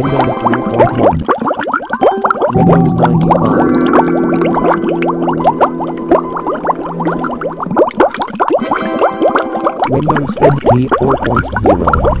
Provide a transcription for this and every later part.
Windows 3.1, Windows 95, Windows NT 4.0.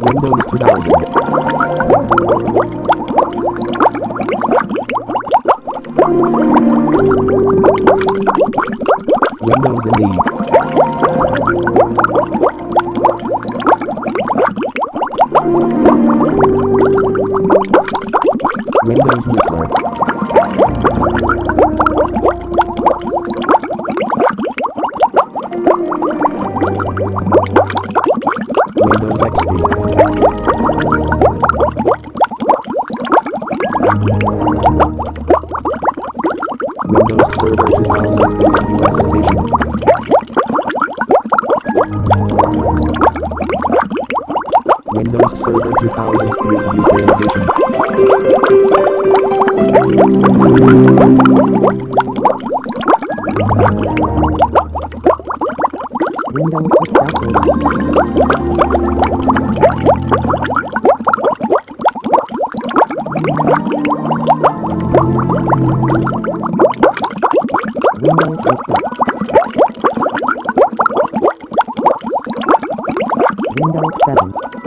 Windows 2000. Windows Elite. Windows Whistler. Windows XP. Windows Server 2000 Windows Server 2003 Windows Server Windows 7.